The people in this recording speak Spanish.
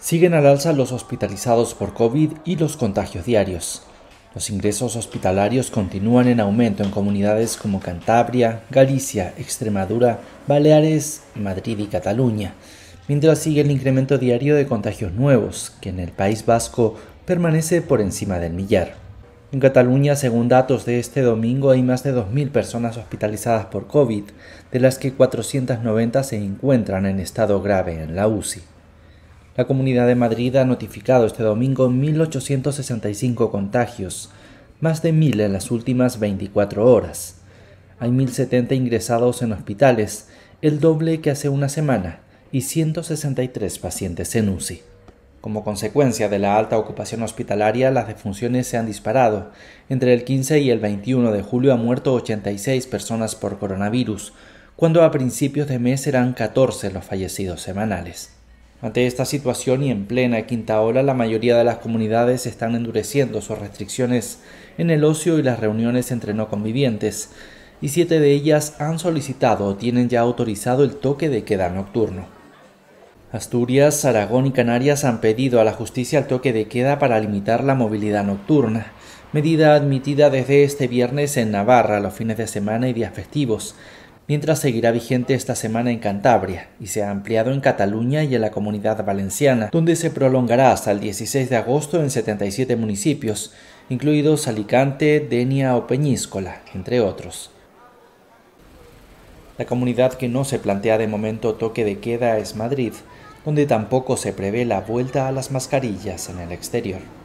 Siguen al alza los hospitalizados por COVID y los contagios diarios. Los ingresos hospitalarios continúan en aumento en comunidades como Cantabria, Galicia, Extremadura, Baleares, Madrid y Cataluña, mientras sigue el incremento diario de contagios nuevos, que en el País Vasco permanece por encima del millar. En Cataluña, según datos de este domingo, hay más de 2.000 personas hospitalizadas por COVID, de las que 490 se encuentran en estado grave en la UCI. La Comunidad de Madrid ha notificado este domingo 1.865 contagios, más de 1.000 en las últimas 24 horas. Hay 1.070 ingresados en hospitales, el doble que hace una semana, y 163 pacientes en UCI. Como consecuencia de la alta ocupación hospitalaria, las defunciones se han disparado. Entre el 15 y el 21 de julio han muerto 86 personas por coronavirus, cuando a principios de mes eran 14 los fallecidos semanales. Ante esta situación y en plena quinta ola, la mayoría de las comunidades están endureciendo sus restricciones en el ocio y las reuniones entre no convivientes, y siete de ellas han solicitado o tienen ya autorizado el toque de queda nocturno. Asturias, Aragón y Canarias han pedido a la justicia el toque de queda para limitar la movilidad nocturna, medida admitida desde este viernes en Navarra los fines de semana y días festivos, mientras seguirá vigente esta semana en Cantabria y se ha ampliado en Cataluña y en la comunidad valenciana, donde se prolongará hasta el 16 de agosto en 77 municipios, incluidos Alicante, Denia o Peñíscola, entre otros. La comunidad que no se plantea de momento toque de queda es Madrid, donde tampoco se prevé la vuelta a las mascarillas en el exterior.